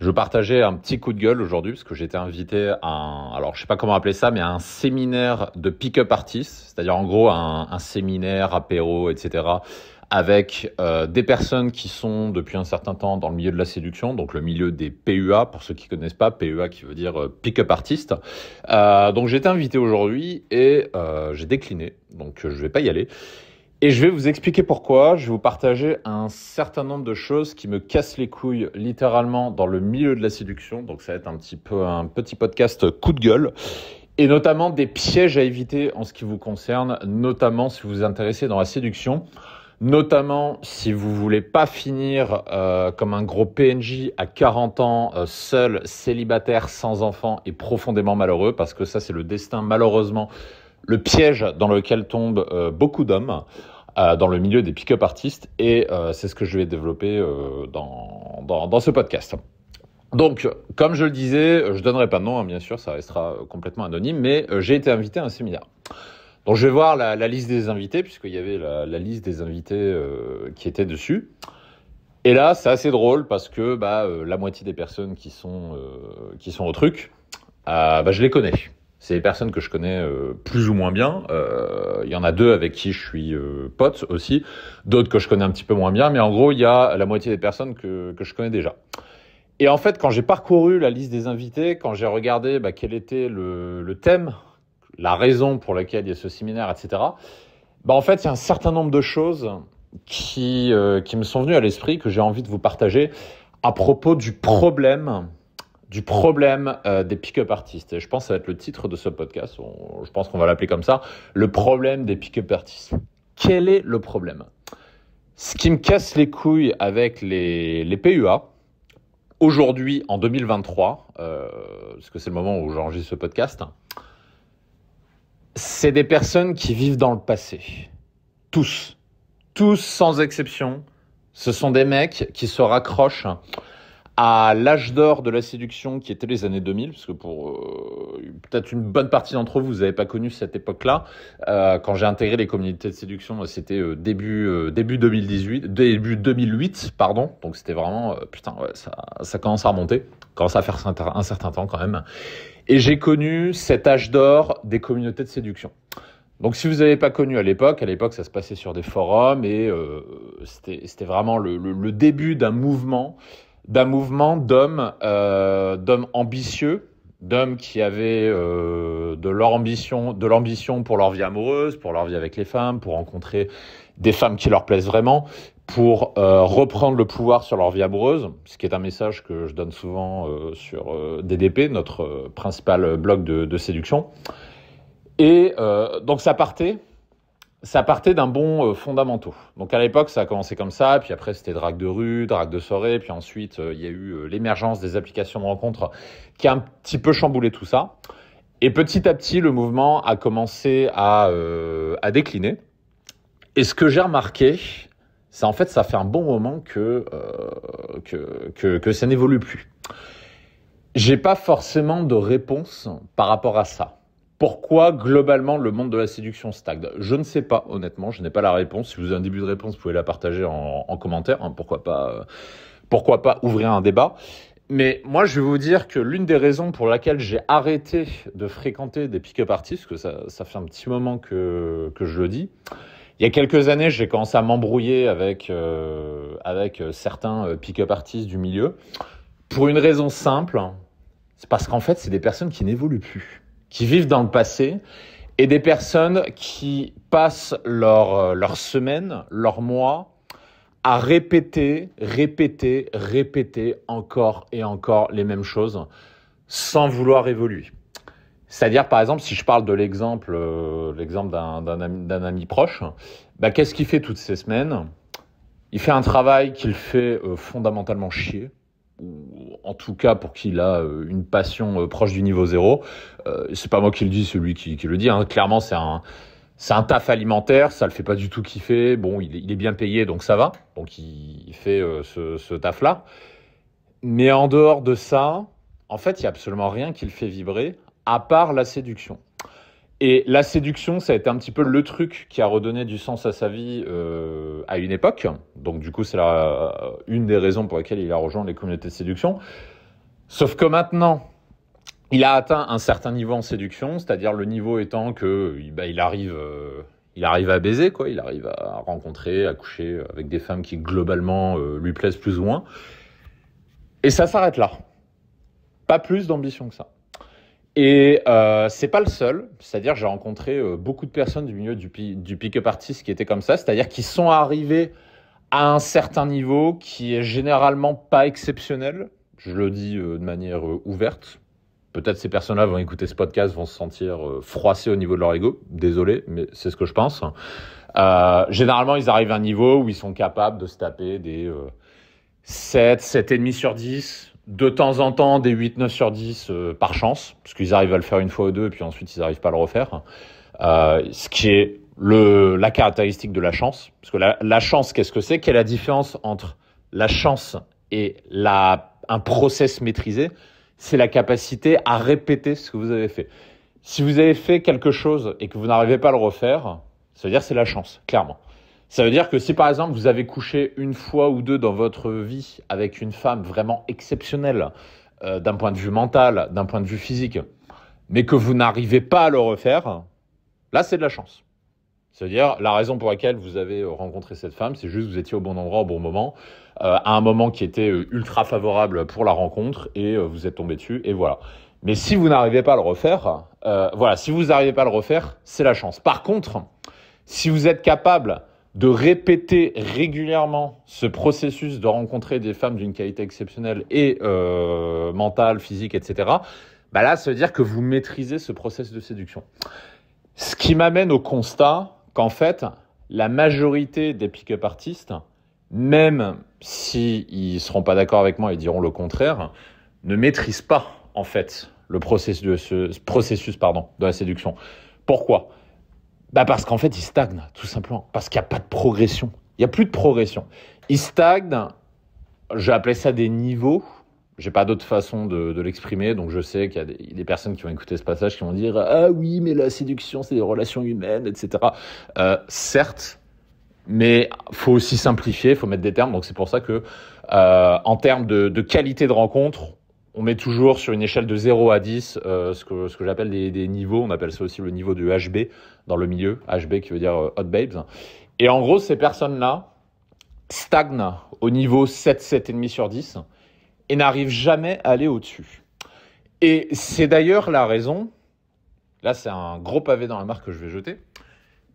Je partageais un petit coup de gueule aujourd'hui parce que j'étais invité à un, alors je sais pas comment appeler ça, mais un séminaire de pick-up artistes, c'est-à-dire en gros un, séminaire, apéro, etc. avec euh, des personnes qui sont depuis un certain temps dans le milieu de la séduction, donc le milieu des PUA, pour ceux qui ne connaissent pas, PUA qui veut dire euh, pick-up artiste. Euh, donc j'étais invité aujourd'hui et j'ai décliné, donc je ne vais pas y aller. Et je vais vous expliquer pourquoi. Je vais vous partager un certain nombre de choses qui me cassent les couilles littéralement dans le milieu de la séduction. Donc ça va être un petit peu un petit podcast coup de gueule. Et notamment des pièges à éviter en ce qui vous concerne, notamment si vous vous intéressez dans la séduction, notamment si vous voulez pas finir euh, comme un gros PNJ à 40 ans, euh, seul, célibataire, sans enfant et profondément malheureux, parce que ça c'est le destin malheureusement le piège dans lequel tombent euh, beaucoup d'hommes euh, dans le milieu des pick-up artistes, et euh, c'est ce que je vais développer dans, ce podcast. Donc, comme je le disais, je donnerai pas de nom, hein, bien sûr, ça restera complètement anonyme, mais j'ai été invité à un séminaire. Donc, je vais voir la, liste des invités, puisqu'il y avait la, liste des invités qui était dessus. Et là, c'est assez drôle parce que bah, la moitié des personnes qui sont, qui sont au truc, bah, je les connais. C'est des personnes que je connais euh, plus ou moins bien. Euh, il y en a deux avec qui je suis euh, pote aussi, d'autres que je connais un petit peu moins bien, mais en gros, il y a la moitié des personnes que, que, je connais déjà. Et en fait, quand j'ai parcouru la liste des invités, quand j'ai regardé bah, quel était le, thème, la raison pour laquelle il y a ce séminaire, etc., bah, en fait, il y a un certain nombre de choses qui, qui me sont venues à l'esprit, que j'ai envie de vous partager à propos du problème du problème euh, des pick-up artistes. Et je pense que ça va être le titre de ce podcast. je pense qu'on va l'appeler comme ça. Le problème des pick-up artistes. Quel est le problème Ce qui me casse les couilles avec les, PUA, aujourd'hui, en 2023, euh, parce que c'est le moment où j'enregistre ce podcast, c'est des personnes qui vivent dans le passé. Tous. Tous, sans exception. Ce sont des mecs qui se raccrochent à l'âge d'or de la séduction qui était les années 2000, parce que pour euh, peut-être une bonne partie d'entre vous, vous n'avez pas connu cette époque-là. Euh, quand j'ai intégré les communautés de séduction, euh, c'était début début 2018, début 2008, pardon. Donc c'était vraiment putain, ça, commence à remonter, commence à faire un certain temps quand même. Et j'ai connu cet âge d'or des communautés de séduction. Donc si vous n'avez pas connu à l'époque, à l'époque ça se passait sur des forums et c'était vraiment le début d'un mouvement d'un mouvement d'hommes, euh, d'hommes ambitieux, d'hommes qui avaient euh, de leur ambition, de l'ambition pour leur vie amoureuse, pour leur vie avec les femmes, pour rencontrer des femmes qui leur plaisent vraiment, pour euh, reprendre le pouvoir sur leur vie amoureuse, ce qui est un message que je donne souvent sur DDP, notre principal blog de séduction. Et donc ça partait ça partait d'un bon euh, fondamentaux. Donc à l'époque, ça a commencé comme ça, puis après c'était drague de rue, drague de soirée, puis ensuite euh, il y a eu euh, l'émergence des applications de rencontres qui a un petit peu chamboulé tout ça. Et petit à petit, le mouvement a commencé à, décliner. Et ce que j'ai remarqué, c'est en fait ça fait un bon moment que, que, que ça n'évolue plus. J'ai pas forcément de réponse par rapport à ça. Pourquoi globalement le monde de la séduction stagne Je ne sais pas, honnêtement, je n'ai pas la réponse. Si vous avez un début de réponse, vous pouvez la partager en, commentaire. Hein, pourquoi pas, euh, pourquoi pas ouvrir un débat mais moi, je vais vous dire que l'une des raisons pour laquelle j'ai arrêté de fréquenter des pick-up artistes, que ça, fait un petit moment que, je le dis, il y a quelques années, j'ai commencé à m'embrouiller avec, euh, avec certains euh, pick-up artistes du milieu, pour une raison simple, c'est parce qu'en fait, c'est des personnes qui n'évoluent plus qui vivent dans le passé et des personnes qui passent leur, euh, leur semaine, leur mois à répéter, répéter, répéter encore et encore les mêmes choses sans vouloir évoluer. C'est-à-dire, par exemple, si je parle de l'exemple, euh, d'un, d'un, ami, proche, bah, qu'est-ce qu'il fait toutes ces semaines Il fait un travail qu'il fait euh, fondamentalement chier en tout cas pour qu'il a euh, une passion euh, proche du niveau zéro. Euh, c'est pas moi qui le dis, celui qui, qui le dit. Hein. Clairement, c'est un, c'est taf alimentaire, ça le fait pas du tout kiffer. Bon, il est, bien payé, donc ça va. Donc il, fait ce, ce taf-là. Mais en dehors de ça, en fait, il n'y a absolument rien qui le fait vibrer, à part la séduction. Et la séduction, ça a été un petit peu le truc qui a redonné du sens à sa vie euh, à une époque. Donc du coup, c'est euh, une des raisons pour lesquelles il a rejoint les communautés de séduction. Sauf que maintenant, il a atteint un certain niveau en séduction, c'est-à-dire le niveau étant que bah, il arrive, euh, il arrive à baiser, quoi. Il arrive à rencontrer, à coucher avec des femmes qui globalement lui plaisent plus ou moins. Et ça s'arrête là. Pas plus d'ambition que ça. Et euh, c'est pas le seul, c'est-à-dire j'ai rencontré euh, beaucoup de personnes du milieu du, du pick-up artist qui étaient comme ça, c'est-à-dire qui sont arrivés à un certain niveau qui est généralement pas exceptionnel, je le dis euh, de manière euh, ouverte. Peut-être ces personnes-là vont écouter ce podcast, vont se sentir froissées au niveau de leur ego. Désolé, mais c'est ce que je pense. généralement, ils arrivent à un niveau où ils sont capables de se taper des 7, 7,5 sur 10, de temps en temps des 8-9 sur 10 euh, par chance, parce qu'ils arrivent à le faire une fois ou deux, et puis ensuite ils n'arrivent pas à le refaire. Euh, ce qui est la caractéristique de la chance. Parce que la, chance, qu'est-ce que c'est Quelle est la différence entre la chance et un process maîtrisé C'est la capacité à répéter ce que vous avez fait. Si vous avez fait quelque chose et que vous n'arrivez pas à le refaire, ça veut dire c'est la chance, clairement. Ça veut dire que si par exemple vous avez couché une fois ou deux dans votre vie avec une femme vraiment exceptionnelle, euh, d'un point de vue mental, d'un point de vue physique, mais que vous n'arrivez pas à le refaire, là c'est de la chance. C'est-à-dire, la raison pour laquelle vous avez rencontré cette femme, c'est juste que vous étiez au bon endroit au bon moment, euh, à un moment qui était euh, ultra favorable pour la rencontre, et vous êtes tombé dessus, et voilà. Mais si vous n'arrivez pas à le refaire, voilà, si vous n'arrivez pas à le refaire, c'est la chance. Par contre, si vous êtes capable de répéter régulièrement ce processus de rencontrer des femmes d'une qualité exceptionnelle et euh, mentale, physique, etc., bah là, ça veut dire que vous maîtrisez ce processus de séduction. Ce qui m'amène au constat qu'en fait, la majorité des pick-up artistes, même s'ils si ne seront pas d'accord avec moi et diront le contraire, ne maîtrisent pas en fait le processus, de la séduction. Pourquoi bah Parce qu'en fait, ils stagnent, tout simplement. Parce qu'il n'y a pas de progression. Il n'y a plus de progression. Ils stagnent, je vais appeler ça des niveaux. J'ai pas d'autre façon de, l'exprimer, donc je sais qu'il y a des, personnes qui vont écouter ce passage qui vont dire Ah oui, mais la séduction, c'est des relations humaines, etc. Euh, certes, mais faut aussi simplifier, faut mettre des termes. Donc c'est pour ça que, euh, en termes de, de, qualité de rencontre, on met toujours sur une échelle de 0 à 10 euh, ce que, ce que j'appelle des, niveaux. On appelle ça aussi le niveau de HB dans le milieu. HB qui veut dire euh, Hot Babes. Et en gros, ces personnes-là stagnent au niveau 7, 7,5 sur 10 et n'arrivent jamais à aller au-dessus. Et c'est d'ailleurs la raison, là c'est un gros pavé dans la marque que je vais jeter,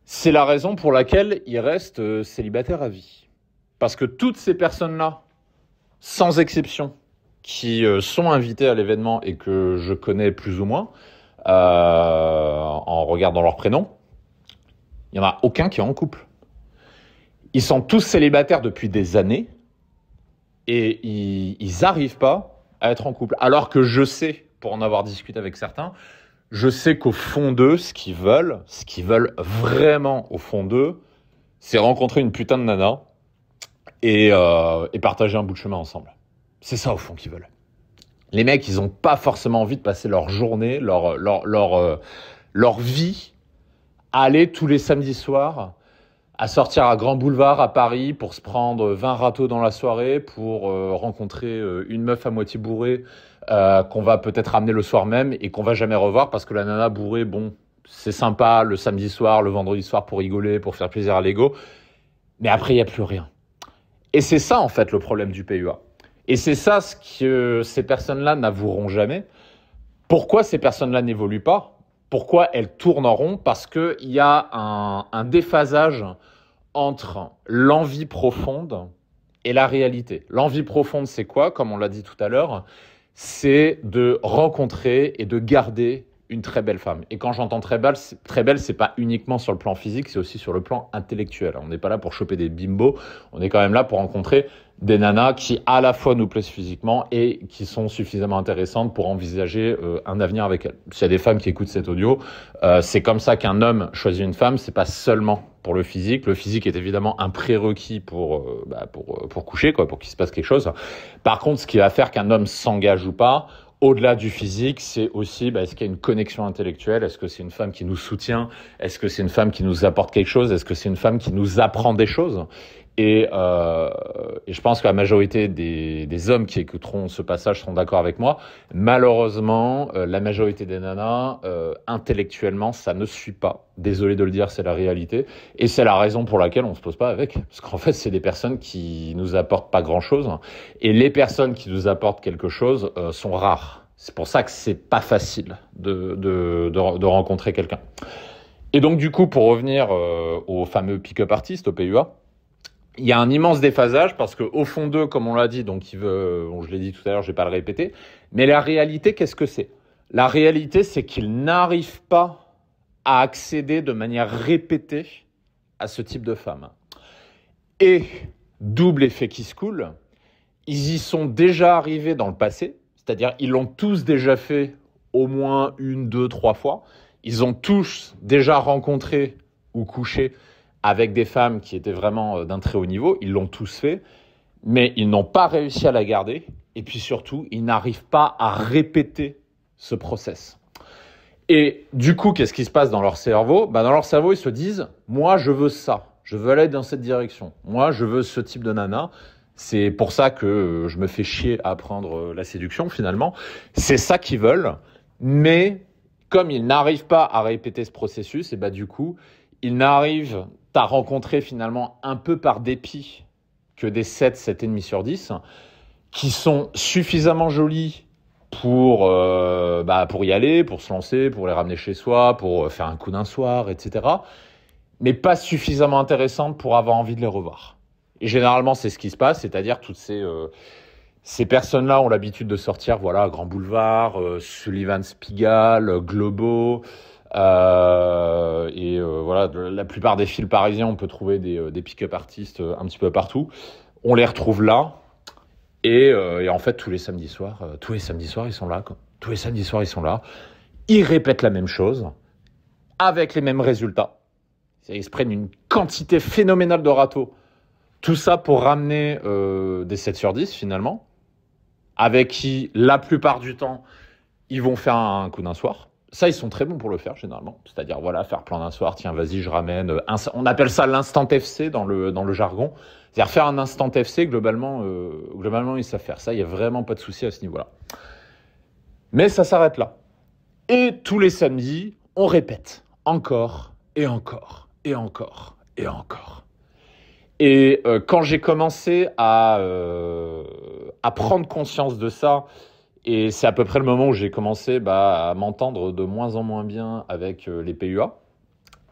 c'est la raison pour laquelle ils restent euh, célibataires à vie. Parce que toutes ces personnes-là, sans exception, qui euh, sont invités à l'événement et que je connais plus ou moins euh, en regardant leur prénom, il n'y en a aucun qui est en couple. Ils sont tous célibataires depuis des années et ils n'arrivent pas à être en couple. Alors que je sais, pour en avoir discuté avec certains, je sais qu'au fond d'eux, ce qu'ils veulent, ce qu'ils veulent vraiment au fond d'eux, c'est rencontrer une putain de nana et euh, partager un bout de chemin ensemble. C'est ça au fond qu'ils veulent. Les mecs, ils n'ont pas forcément envie de passer leur journée, leur, leur, euh, leur, vie, à aller tous les samedis soirs, à sortir à Grand Boulevard à Paris pour se prendre 20 râteaux dans la soirée, pour euh, rencontrer euh, une meuf à moitié bourrée qu'on va peut-être amener le soir même et qu'on va jamais revoir parce que la nana bourrée, bon, c'est sympa le samedi soir, le vendredi soir pour rigoler, pour faire plaisir à l'ego. Mais après, il n'y a plus rien. Et c'est ça, en fait, le problème du PUA. Et c'est ça ce que ces personnes-là n'avoueront jamais. Pourquoi ces personnes-là n'évoluent pas Pourquoi elles tournent en rond Parce qu'il y a un, un déphasage entre l'envie profonde et la réalité. L'envie profonde, c'est quoi Comme on l'a dit tout à l'heure, c'est de rencontrer et de garder une très belle femme. Et quand j'entends très belle, très belle, c'est pas uniquement sur le plan physique, c'est aussi sur le plan intellectuel. On n'est pas là pour choper des bimbos, on est quand même là pour rencontrer des nanas qui à la fois nous plaisent physiquement et qui sont suffisamment intéressantes pour envisager euh, un avenir avec elles. S'il y a des femmes qui écoutent cet audio, euh, c'est comme ça qu'un homme choisit une femme, c'est pas seulement pour le physique. Le physique est évidemment un prérequis pour, euh, bah, pour, coucher, quoi, pour qu'il se passe quelque chose. Par contre, ce qui va faire qu'un homme s'engage ou pas, au-delà du physique, c'est aussi bah, est-ce qu'il y a une connexion intellectuelle Est-ce que c'est une femme qui nous soutient Est-ce que c'est une femme qui nous apporte quelque chose Est-ce que c'est une femme qui nous apprend des choses et, euh, je pense que la majorité des, des hommes qui écouteront ce passage seront d'accord avec moi. Malheureusement, euh, la majorité des nanas, euh, intellectuellement, ça ne suit pas. Désolé de le dire, c'est la réalité. Et c'est la raison pour laquelle on ne se pose pas avec. Parce qu'en fait, c'est des personnes qui nous apportent pas grand-chose. Et les personnes qui nous apportent quelque chose euh, sont rares. C'est pour ça que c'est pas facile de, de, de, rencontrer quelqu'un. Et donc, du coup, pour revenir au fameux pick-up artiste, au PUA, il y a un immense déphasage parce qu'au fond d'eux, comme on l'a dit, donc il veut, je l'ai dit tout à l'heure, je ne vais pas le répéter, mais la réalité, qu'est-ce que c'est La réalité, c'est qu'ils n'arrivent pas à accéder de manière répétée à ce type de femmes. Et double effet qui se coule, ils y sont déjà arrivés dans le passé, c'est-à-dire ils l'ont tous déjà fait au moins une, deux, trois fois. Ils ont tous déjà rencontré ou couché avec des femmes qui étaient vraiment euh, d'un très haut niveau. Ils l'ont tous fait, mais ils n'ont pas réussi à la garder. Et puis surtout, ils n'arrivent pas à répéter ce process. Et du coup, qu'est-ce qui se passe dans leur cerveau bah, Dans leur cerveau, ils se disent Moi, je veux ça. Je veux aller dans cette direction. Moi, je veux ce type de nana. C'est pour ça que euh, je me fais chier à apprendre euh, la séduction, finalement. C'est ça qu'ils veulent. Mais comme ils n'arrivent pas à répéter ce processus, et ben du coup, ils n'arrivent tu rencontré finalement un peu par dépit que des 7, demi sur 10, qui sont suffisamment jolis pour, euh, bah, pour y aller, pour se lancer, pour les ramener chez soi, pour euh, faire un coup d'un soir, etc. Mais pas suffisamment intéressantes pour avoir envie de les revoir. Et généralement, c'est ce qui se passe, c'est-à-dire toutes ces... Euh, ces personnes-là ont l'habitude de sortir, voilà, Grand Boulevard, Sullivan Spigal, Globo, euh, et euh, voilà, la plupart des fils parisiens, on peut trouver des, euh, des pick-up artistes un petit peu partout. On les retrouve là. Et, en fait, tous les samedis soirs, tous les samedis soirs, ils sont là. Tous les samedis soirs, ils sont là. Ils répètent la même chose, avec les mêmes résultats. Ils se prennent une quantité phénoménale de râteaux. Tout ça pour ramener des 7 sur 10, finalement, avec qui, la plupart du temps, ils vont faire un coup d'un soir ça, ils sont très bons pour le faire généralement. C'est-à-dire, voilà, faire plein d'un soir, tiens, vas-y, je ramène. Euh, on appelle ça l'instant FC dans le, dans le jargon. C'est-à-dire faire un instant FC, globalement, euh, globalement, ils savent faire ça. Il n'y a vraiment pas de souci à ce niveau-là. Mais ça s'arrête là. Et tous les samedis, on répète encore et encore et encore et encore. Et euh, quand j'ai commencé à, à prendre conscience de ça, et c'est à peu près le moment où j'ai commencé bah, à m'entendre de moins en moins bien avec euh, les PUA.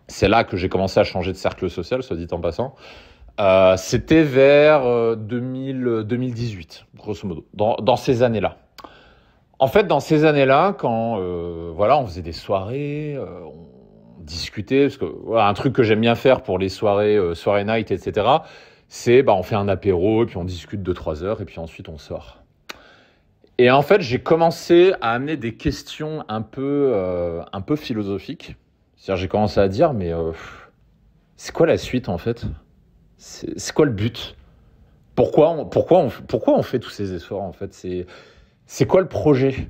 C'est là que j'ai commencé à changer de cercle social, soit dit en passant. Euh, c'était vers 2000, euh, 2018, grosso modo, dans, ces années-là. En fait, dans ces années-là, quand voilà, on faisait des soirées, on discutait, parce que un truc que j'aime bien faire pour les soirées, soirée night, etc., c'est bah, on fait un apéro, et puis on discute 2-3 heures, et puis ensuite on sort. Et en fait, j'ai commencé à amener des questions un peu, euh, un peu philosophiques. cest à j'ai commencé à dire, mais euh, c'est quoi la suite en fait C'est quoi le but pourquoi on, pourquoi, pourquoi on fait tous ces efforts en fait C'est quoi le projet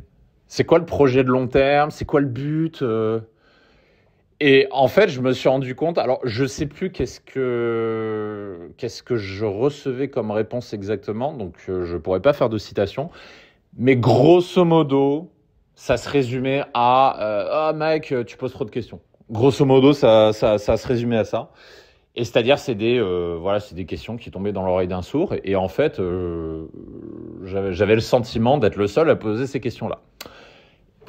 C'est quoi le projet de long terme C'est quoi le but euh Et en fait, je me suis rendu compte, alors je ne sais plus qu'est-ce que que je recevais comme réponse exactement, donc je pourrais pas faire de citation, mais grosso modo, ça se résumait à euh, Ah, mec, euh, tu poses trop de questions. Grosso modo, ça, ça, ça se résumait à ça. Et c'est-à-dire, c'est des, euh, voilà, c'est des questions qui tombaient dans l'oreille d'un sourd. Et, en fait, j'avais le sentiment d'être le seul à poser ces questions-là.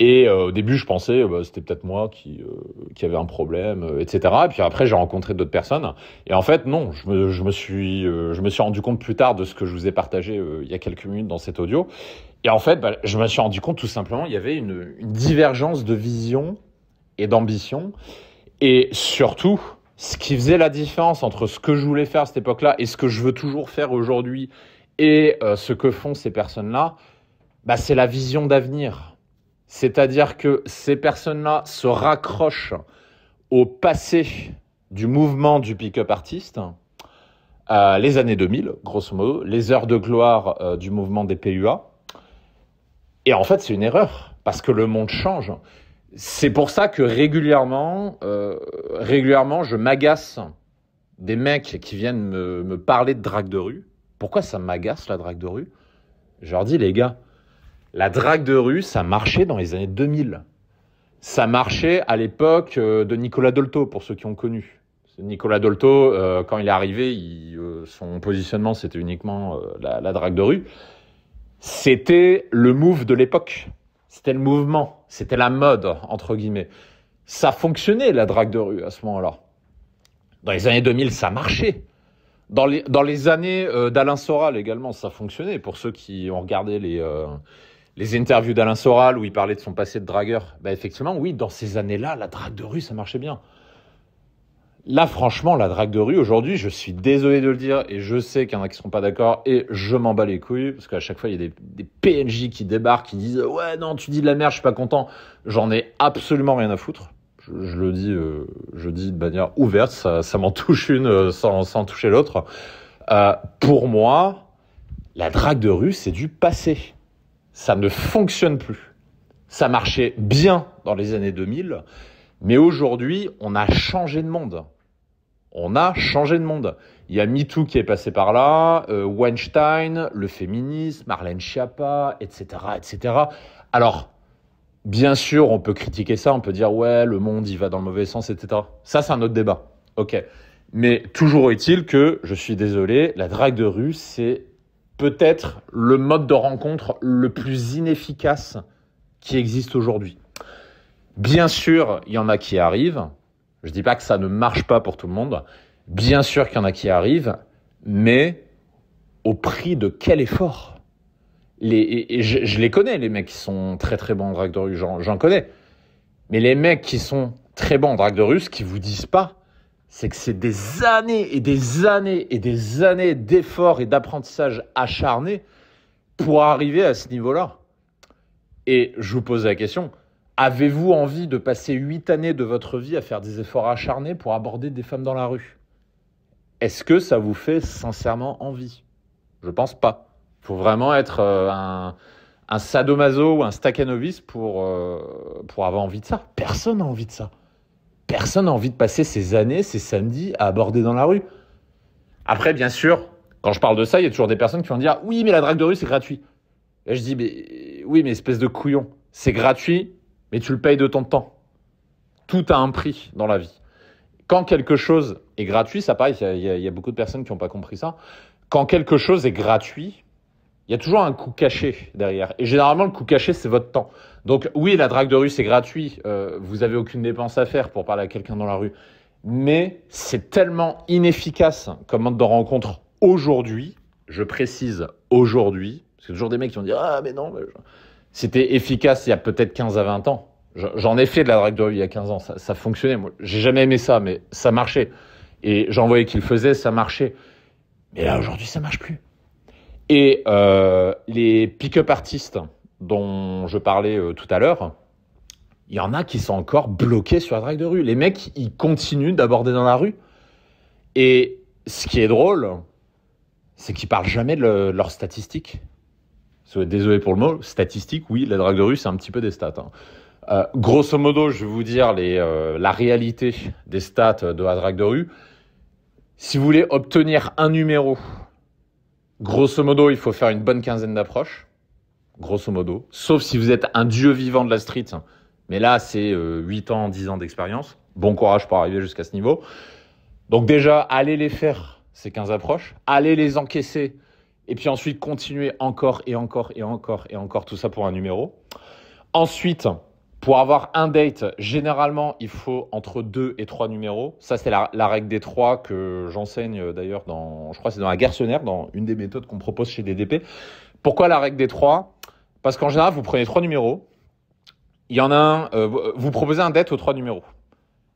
Et euh, au début, je pensais, euh, bah, c'était peut-être moi qui, euh, qui avait un problème, etc. Et puis après, j'ai rencontré d'autres personnes. Et en fait, non, je me, je me suis, je me suis rendu compte plus tard de ce que je vous ai partagé il y a quelques minutes dans cet audio. Et en fait, bah, je me suis rendu compte tout simplement, il y avait une, divergence de vision et d'ambition. Et surtout, ce qui faisait la différence entre ce que je voulais faire à cette époque-là et ce que je veux toujours faire aujourd'hui et ce que font ces personnes-là, bah, c'est la vision d'avenir c'est-à-dire que ces personnes-là se raccrochent au passé du mouvement du pick-up artiste, euh, les années 2000, grosso modo, les heures de gloire euh, du mouvement des PUA. Et en fait, c'est une erreur, parce que le monde change. C'est pour ça que régulièrement, euh, régulièrement, je m'agace des mecs qui viennent me, me, parler de drague de rue. Pourquoi ça m'agace la drague de rue Je leur dis, les gars, la drague de rue, ça marchait dans les années 2000. Ça marchait à l'époque euh, de Nicolas Dolto, pour ceux qui ont connu. Nicolas Dolto, euh, quand il est arrivé, euh, son positionnement, c'était uniquement la, drague de rue. C'était le move de l'époque. C'était le mouvement. C'était la mode, entre guillemets. Ça fonctionnait, la drague de rue, à ce moment-là. Dans les années 2000, ça marchait. Dans dans les années d'Alain Soral également, ça fonctionnait. Pour ceux qui ont regardé les les interviews d'Alain Soral où il parlait de son passé de dragueur. Ben effectivement, oui, dans ces années-là, la drague de rue, ça marchait bien. Là, franchement, la drague de rue, aujourd'hui, je suis désolé de le dire, et je sais qu'il y en a qui ne seront pas d'accord, et je m'en bats les couilles, parce qu'à chaque fois, il y a des, PNJ qui débarquent, qui disent Ouais, non, tu dis de la merde, je suis pas content. J'en ai absolument rien à foutre. Je, le dis, euh, je dis de manière ouverte, ça, m'en touche une euh, sans, toucher l'autre. Euh, pour moi, la drague de rue, c'est du passé ça ne fonctionne plus. Ça marchait bien dans les années 2000, mais aujourd'hui, on a changé de monde. On a changé de monde. Il y a MeToo qui est passé par là, euh, Weinstein, le féminisme, Marlène Schiappa, etc., etc. Alors, bien sûr, on peut critiquer ça, on peut dire ouais, le monde, il va dans le mauvais sens, etc. Ça, c'est un autre débat. Ok. Mais toujours est-il que, je suis désolé, la drague de rue, c'est peut-être le mode de rencontre le plus inefficace qui existe aujourd'hui. Bien sûr, il y en a qui arrivent. Je ne dis pas que ça ne marche pas pour tout le monde. Bien sûr qu'il y en a qui arrivent, mais au prix de quel effort les, je, les connais, les mecs qui sont très très bons en drague de rue, j'en connais. Mais les mecs qui sont très bons en drague de russe qui vous disent pas, c'est que c'est des années et des années et des années d'efforts et d'apprentissage acharnés pour arriver à ce niveau-là. Et je vous pose la question, avez-vous envie de passer huit années de votre vie à faire des efforts acharnés pour aborder des femmes dans la rue Est-ce que ça vous fait sincèrement envie Je pense pas. Il faut vraiment être euh, un, un sadomaso ou un stakanovis pour, euh, pour avoir envie de ça. Personne n'a envie de ça personne n'a envie de passer ses années, ses samedis à aborder dans la rue. Après, bien sûr, quand je parle de ça, il y a toujours des personnes qui vont dire Oui, mais la drague de rue, c'est gratuit. Et je dis mais, Oui, mais espèce de couillon, c'est gratuit, mais tu le payes de ton temps. Tout a un prix dans la vie. Quand quelque chose est gratuit, ça paraît. il y, y, a beaucoup de personnes qui n'ont pas compris ça. Quand quelque chose est gratuit, il y a toujours un coût caché derrière. Et généralement, le coût caché, c'est votre temps. Donc oui, la drague de rue, c'est gratuit. Euh, vous n'avez aucune dépense à faire pour parler à quelqu'un dans la rue. Mais c'est tellement inefficace comme mode de rencontre aujourd'hui. Je précise aujourd'hui. Parce que toujours des mecs qui vont dire Ah, mais non. C'était efficace il y a peut-être 15 à 20 ans. J'en ai fait de la drague de rue il y a 15 ans. Ça, fonctionnait. Moi, j'ai jamais aimé ça, mais ça marchait. Et j'en voyais qu'il faisait, ça marchait. Mais là, aujourd'hui, ça marche plus. Et euh, les pick-up artistes, dont je parlais euh, tout à l'heure, il y en a qui sont encore bloqués sur la drague de rue. Les mecs, ils continuent d'aborder dans la rue. Et ce qui est drôle, c'est qu'ils parlent jamais de, leurs statistiques. Désolé pour le mot, Statistique, oui, la drague de rue, c'est un petit peu des stats. Hein. Euh, grosso modo, je vais vous dire euh, la réalité des stats de la drague de rue. Si vous voulez obtenir un numéro, grosso modo, il faut faire une bonne quinzaine d'approches grosso modo, sauf si vous êtes un dieu vivant de la street. Hein. Mais là, c'est 8 euh, ans, 10 ans d'expérience. Bon courage pour arriver jusqu'à ce niveau. Donc déjà, allez les faire, ces 15 approches, allez les encaisser, et puis ensuite continuer encore et encore et encore et encore, tout ça pour un numéro. Ensuite, pour avoir un date, généralement, il faut entre 2 et 3 numéros. Ça, c'est la, règle des 3 que j'enseigne euh, d'ailleurs dans, je crois, c'est dans la garçonnière, dans une des méthodes qu'on propose chez DDP. Pourquoi la règle des 3 parce qu'en général, vous prenez trois numéros. Il y en a un, euh, euh, vous proposez un dette aux trois numéros.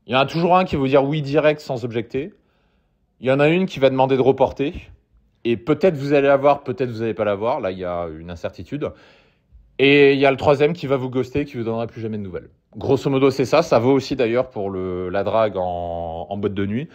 Il y en a toujours un qui va vous dire oui direct sans objecter. Il y en a une qui va demander de reporter. Et peut-être vous allez l'avoir, peut-être vous n'allez pas l'avoir. Là, il y a une incertitude. Et il y a le troisième qui va vous ghoster, qui vous donnera plus jamais de nouvelles. Grosso modo, c'est ça. Ça vaut aussi d'ailleurs pour la drague en, en boîte de nuit.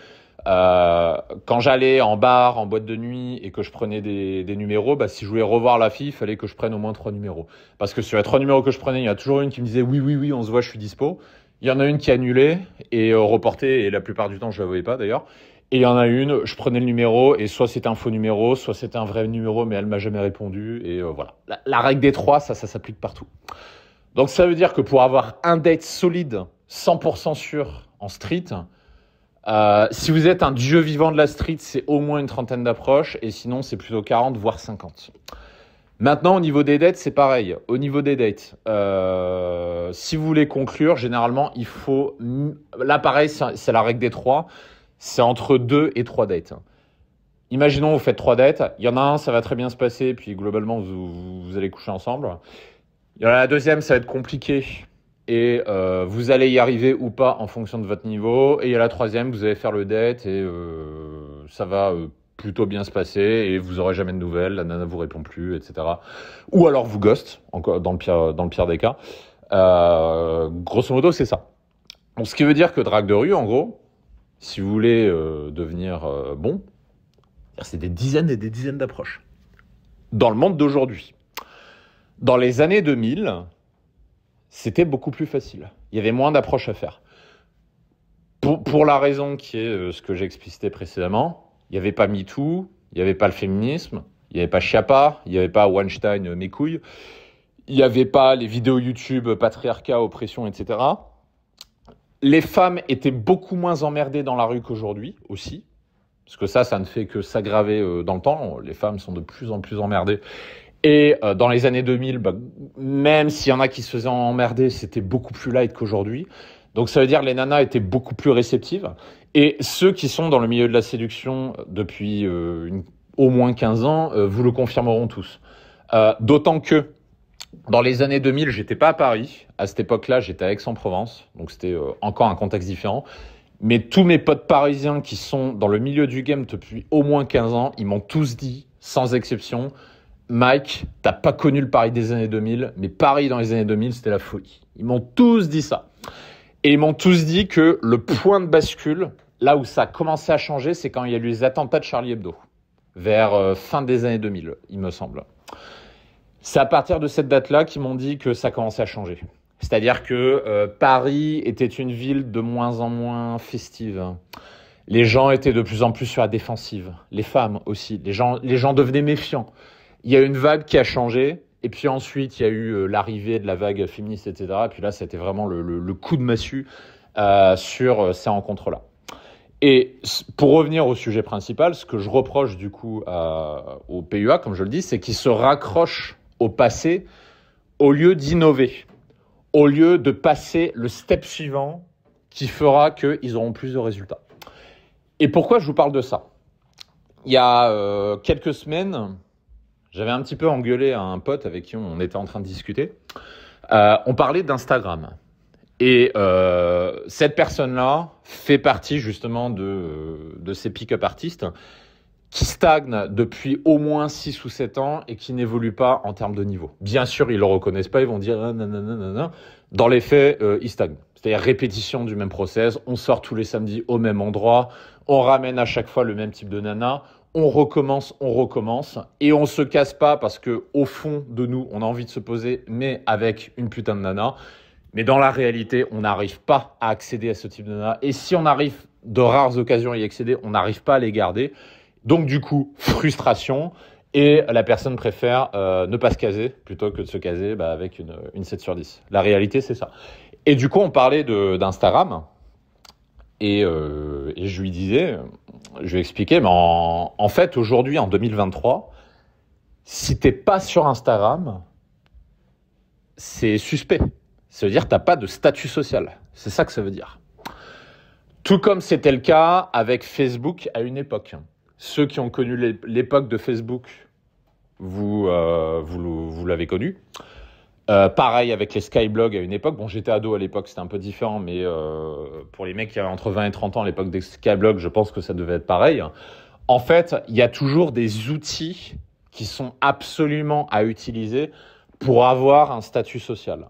Euh, quand j'allais en bar, en boîte de nuit et que je prenais des, numéros, bah, si je voulais revoir la fille, il fallait que je prenne au moins trois numéros. Parce que sur les trois numéros que je prenais, il y a toujours une qui me disait oui, oui, oui, on se voit, je suis dispo. Il y en a une qui annulait et euh, reportait, et la plupart du temps, je ne la voyais pas d'ailleurs. Et il y en a une, je prenais le numéro, et soit c'était un faux numéro, soit c'était un vrai numéro, mais elle m'a jamais répondu, et euh, voilà. La, règle des trois, ça, ça s'applique partout. Donc ça veut dire que pour avoir un date solide, 100% sûr en street, euh, si vous êtes un dieu vivant de la street, c'est au moins une trentaine d'approches, et sinon c'est plutôt 40, voire 50. Maintenant, au niveau des dates, c'est pareil. Au niveau des dates, euh, si vous voulez conclure, généralement, il faut... Là, pareil, c'est la règle des trois. C'est entre deux et trois dates. Imaginons, vous faites trois dates. Il y en a un, ça va très bien se passer, puis globalement, vous, vous allez coucher ensemble. Il y en a la deuxième, ça va être compliqué et euh, vous allez y arriver ou pas en fonction de votre niveau. Et à la troisième, vous allez faire le date et euh, ça va euh, plutôt bien se passer et vous aurez jamais de nouvelles, la nana vous répond plus, etc. Ou alors vous ghost, encore dans le pire, dans le pire des cas. grosso modo, c'est ça. ce qui veut dire que drague de rue, en gros, si vous voulez devenir bon, c'est des dizaines et des dizaines d'approches. Dans le monde d'aujourd'hui. Dans les années 2000, c'était beaucoup plus facile. Il y avait moins d'approches à faire. Pour, la raison qui est euh, ce que j'expliquais précédemment, il n'y avait pas MeToo, il n'y avait pas le féminisme, il n'y avait pas Chiappa, il n'y avait pas Weinstein, euh, mes couilles, il n'y avait pas les vidéos YouTube, euh, patriarcat, oppression, etc. Les femmes étaient beaucoup moins emmerdées dans la rue qu'aujourd'hui aussi, parce que ça, ça ne fait que s'aggraver dans le temps. Les femmes sont de plus en plus emmerdées et euh, dans les années 2000, bah, même s'il y en a qui se faisaient emmerder, c'était beaucoup plus light qu'aujourd'hui. Donc ça veut dire que les nanas étaient beaucoup plus réceptives. Et ceux qui sont dans le milieu de la séduction euh, depuis euh, au moins 15 ans vous le confirmeront tous. D'autant que dans les années 2000, j'étais pas à Paris. À cette époque-là, j'étais à Aix-en-Provence. Donc c'était encore un contexte différent. Mais tous mes potes parisiens qui sont dans le milieu du game depuis au moins 15 ans, ils m'ont tous dit, sans exception, Mike, t'as pas connu le Paris des années 2000, mais Paris dans les années 2000, c'était la folie. Ils m'ont tous dit ça. Et ils m'ont tous dit que le point de bascule, là où ça a commencé à changer, c'est quand il y a eu les attentats de Charlie Hebdo, vers euh, fin des années 2000, il me semble. C'est à partir de cette date-là qu'ils m'ont dit que ça commençait à changer. C'est-à-dire que euh, Paris était une ville de moins en moins festive. Les gens étaient de plus en plus sur la défensive. Les femmes aussi. Les gens, les gens devenaient méfiants il y a une vague qui a changé. Et puis ensuite, il y a eu euh, l'arrivée de la vague féministe, etc. Et puis là, c'était vraiment le, coup de massue euh, sur euh, ces rencontres-là. Et pour revenir au sujet principal, ce que je reproche du coup au PUA, comme je le dis, c'est qu'ils se raccrochent au passé au lieu d'innover, au lieu de passer le step suivant qui fera qu'ils auront plus de résultats. Et pourquoi je vous parle de ça Il y a quelques semaines, j'avais un petit peu engueulé à un pote avec qui on était en train de discuter. Euh, on parlait d'Instagram. Et euh, cette personne-là fait partie justement de, ces pick-up artistes qui stagnent depuis au moins 6 ou 7 ans et qui n'évoluent pas en termes de niveau. Bien sûr, ils ne le reconnaissent pas, ils vont dire ah, non. Dans les faits, euh, ils stagnent. C'est-à-dire répétition du même process, on sort tous les samedis au même endroit, on ramène à chaque fois le même type de nana, on recommence, on recommence et on se casse pas parce que au fond de nous, on a envie de se poser, mais avec une putain de nana. Mais dans la réalité, on n'arrive pas à accéder à ce type de nana. Et si on arrive de rares occasions à y accéder, on n'arrive pas à les garder. Donc du coup, frustration. Et la personne préfère euh, ne pas se caser plutôt que de se caser bah, avec une, 7 sur 10. La réalité, c'est ça. Et du coup, on parlait d'Instagram. Euh, et, je lui disais, je vais expliquer, mais en, fait, aujourd'hui, en 2023, si t'es pas sur Instagram, c'est suspect. Ça veut dire que t'as pas de statut social. C'est ça que ça veut dire. Tout comme c'était le cas avec Facebook à une époque. Ceux qui ont connu l'époque de Facebook, vous, euh, vous, vous l'avez connu. Euh, pareil avec les Skyblog à une époque. Bon, j'étais ado à l'époque, c'était un peu différent, mais euh, pour les mecs qui avaient entre 20 et 30 ans à l'époque des Skyblog, je pense que ça devait être pareil. En fait, il y a toujours des outils qui sont absolument à utiliser pour avoir un statut social.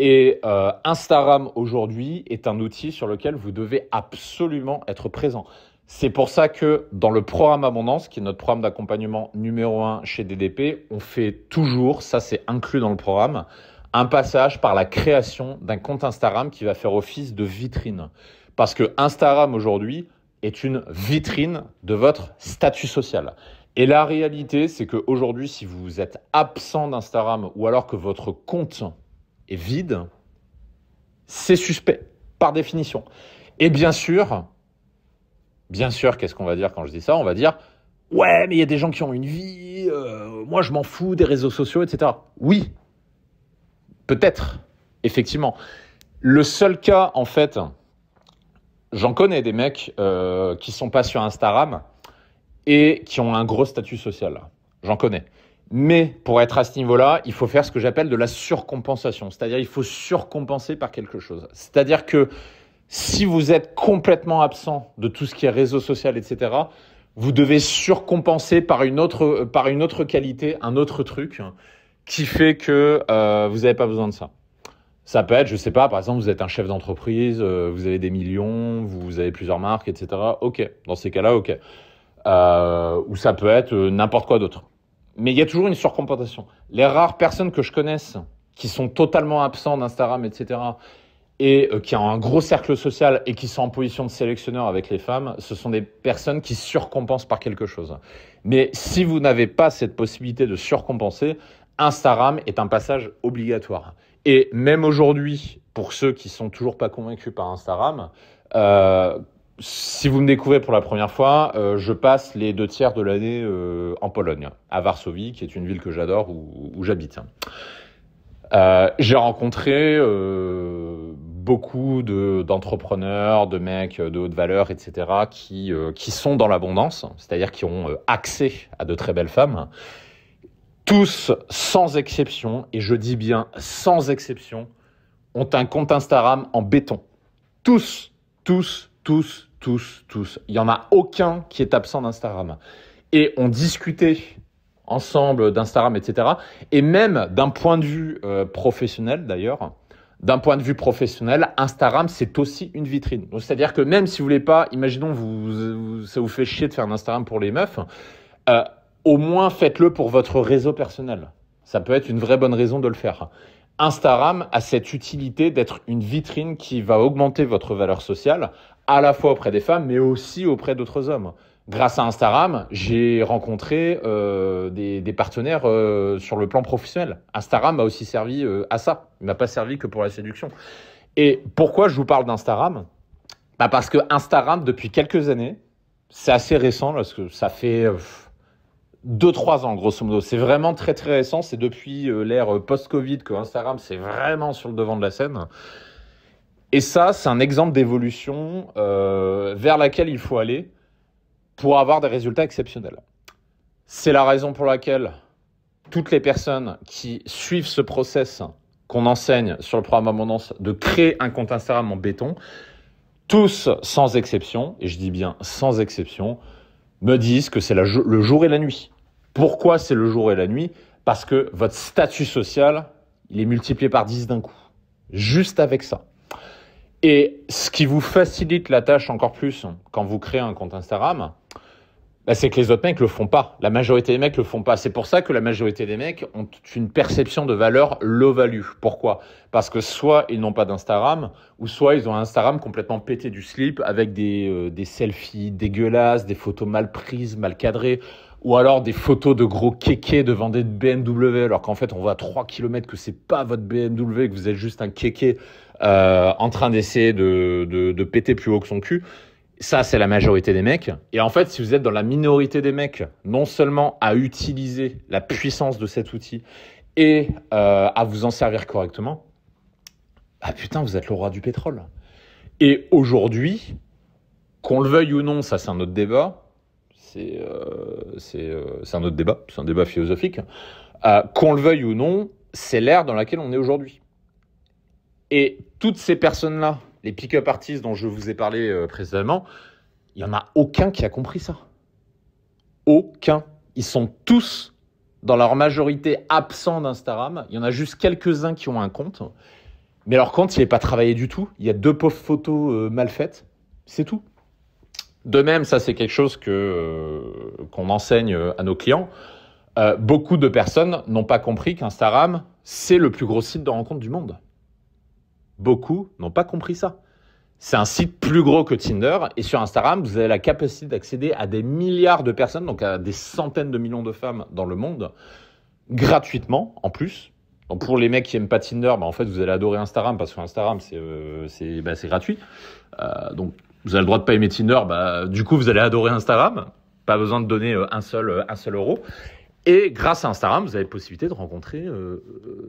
Et euh, Instagram aujourd'hui est un outil sur lequel vous devez absolument être présent. C'est pour ça que dans le programme Abondance, qui est notre programme d'accompagnement numéro un chez DDP, on fait toujours, ça c'est inclus dans le programme, un passage par la création d'un compte Instagram qui va faire office de vitrine. Parce que Instagram aujourd'hui est une vitrine de votre statut social. Et la réalité, c'est qu'aujourd'hui, si vous êtes absent d'Instagram ou alors que votre compte est vide, c'est suspect, par définition. Et bien sûr, Bien sûr, qu'est-ce qu'on va dire quand je dis ça On va dire Ouais, mais il y a des gens qui ont une vie, euh, moi je m'en fous des réseaux sociaux, etc. Oui, peut-être, effectivement. Le seul cas, en fait, j'en connais des mecs euh, qui sont pas sur Instagram et qui ont un gros statut social. J'en connais. Mais pour être à ce niveau-là, il faut faire ce que j'appelle de la surcompensation. C'est-à-dire, il faut surcompenser par quelque chose. C'est-à-dire que si vous êtes complètement absent de tout ce qui est réseau social, etc., vous devez surcompenser euh, par une autre, qualité, un autre truc qui fait que euh, vous n'avez pas besoin de ça. Ça peut être, je sais pas, par exemple, vous êtes un chef d'entreprise, euh, vous avez des millions, vous avez plusieurs marques, etc. Ok, dans ces cas-là, ok. ou ça peut être n'importe quoi d'autre. Mais il y a toujours une surcompensation. Les rares personnes que je connaisse qui sont totalement absents d'Instagram, etc., et euh, qui a un gros cercle social et qui sont en position de sélectionneur avec les femmes, ce sont des personnes qui surcompensent par quelque chose. Mais si vous n'avez pas cette possibilité de surcompenser, Instagram est un passage obligatoire. Et même aujourd'hui, pour ceux qui sont toujours pas convaincus par Instagram, euh, si vous me découvrez pour la première fois, euh, je passe les deux tiers de l'année en Pologne, à Varsovie, qui est une ville que j'adore, où, j'habite. j'ai rencontré beaucoup d'entrepreneurs, de, mecs euh, de haute valeur, etc., qui, euh, qui sont dans l'abondance, c'est-à-dire qui ont euh, accès à de très belles femmes. Tous, sans exception, et je dis bien sans exception, ont un compte Instagram en béton. Tous, tous, tous, tous, tous. Il n'y en a aucun qui est absent d'Instagram. Et on discutait ensemble d'Instagram, etc. Et même d'un point de vue professionnel, d'ailleurs, d'un point de vue professionnel, Instagram, c'est aussi une vitrine. c'est-à-dire que même si vous ne voulez pas, imaginons, vous, ça vous fait chier de faire un Instagram pour les meufs, euh, au moins faites-le pour votre réseau personnel. Ça peut être une vraie bonne raison de le faire. Instagram a cette utilité d'être une vitrine qui va augmenter votre valeur sociale, à la fois auprès des femmes, mais aussi auprès d'autres hommes grâce à Instagram, j'ai rencontré euh, des, partenaires euh, sur le plan professionnel. Instagram m'a aussi servi euh, à ça. Il m'a pas servi que pour la séduction. Et pourquoi je vous parle d'Instagram bah, Parce que Instagram, depuis quelques années, c'est assez récent, parce que ça fait 2-3 ans, grosso modo. C'est vraiment très très récent. C'est depuis l'ère post-Covid que Instagram, c'est vraiment sur le devant de la scène. Et ça, c'est un exemple d'évolution vers laquelle il faut aller pour avoir des résultats exceptionnels. C'est la raison pour laquelle toutes les personnes qui suivent ce process qu'on enseigne sur le programme Abondance de créer un compte Instagram en béton, tous sans exception, et je dis bien sans exception, me disent que c'est le jour et la nuit. Pourquoi c'est le jour et la nuit Parce que votre statut social, il est multiplié par 10 d'un coup. Juste avec ça. Et ce qui vous facilite la tâche encore plus quand vous créez un compte Instagram, bah, c'est que les autres mecs le font pas. La majorité des mecs le font pas. C'est pour ça que la majorité des mecs ont une perception de valeur low value. Pourquoi Parce que soit ils n'ont pas d'Instagram, ou soit ils ont un Instagram complètement pété du slip avec des, euh, des selfies dégueulasses, des photos mal prises, mal cadrées, ou alors des photos de gros kékés devant des BMW, alors qu'en fait on voit à 3 km que c'est pas votre BMW, que vous êtes juste un kéké euh, en train d'essayer de, de, de péter plus haut que son cul. Ça, c'est la majorité des mecs. Et en fait, si vous êtes dans la minorité des mecs, non seulement à utiliser la puissance de cet outil et euh, à vous en servir correctement, ah putain, vous êtes le roi du pétrole. Et aujourd'hui, qu'on le veuille ou non, ça c'est un autre débat, c'est euh, euh, un autre débat, c'est un débat philosophique, qu'on le veuille ou non, c'est l'ère dans laquelle on est aujourd'hui. Et toutes ces personnes-là les pick-up artists dont je vous ai parlé euh, précédemment, il n'y en a aucun qui a compris ça. Aucun. Ils sont tous, dans leur majorité, absents d'Instagram. Il y en a juste quelques-uns qui ont un compte. Mais leur compte, il n'est pas travaillé du tout. Il y a deux pauvres photos euh, mal faites. C'est tout. De même, ça c'est quelque chose que euh, qu'on enseigne à nos clients. beaucoup de personnes n'ont pas compris qu'Instagram, c'est le plus gros site de rencontre du monde beaucoup n'ont pas compris ça. C'est un site plus gros que Tinder et sur Instagram, vous avez la capacité d'accéder à des milliards de personnes, donc à des centaines de millions de femmes dans le monde, gratuitement en plus. pour les mecs qui aiment pas Tinder, bah, en fait vous allez adorer Instagram parce que Instagram c'est euh, bah, gratuit. Euh, donc vous avez le droit de pas aimer Tinder, bah, du coup vous allez adorer Instagram. Pas besoin de donner euh, un seul un seul euro. Et grâce à Instagram, vous avez la possibilité de rencontrer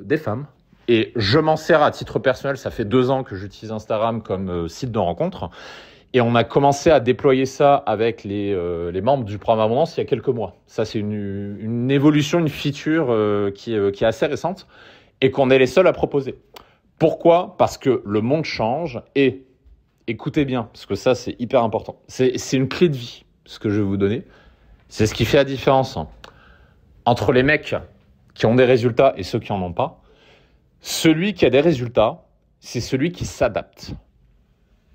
des femmes et je m'en sers à titre personnel. Ça fait deux ans que j'utilise Instagram comme euh, site de rencontre. Et on a commencé à déployer ça avec euh, les, membres du programme Abondance il y a quelques mois. Ça, c'est une, évolution, une feature euh, qui, est assez récente et qu'on est les seuls à proposer. Pourquoi Parce que le monde change et écoutez bien, parce que ça, c'est hyper important. C'est une clé de vie, ce que je vais vous donner. C'est ce qui fait la différence entre les mecs qui ont des résultats et ceux qui n'en ont pas celui qui a des résultats, c'est celui qui s'adapte.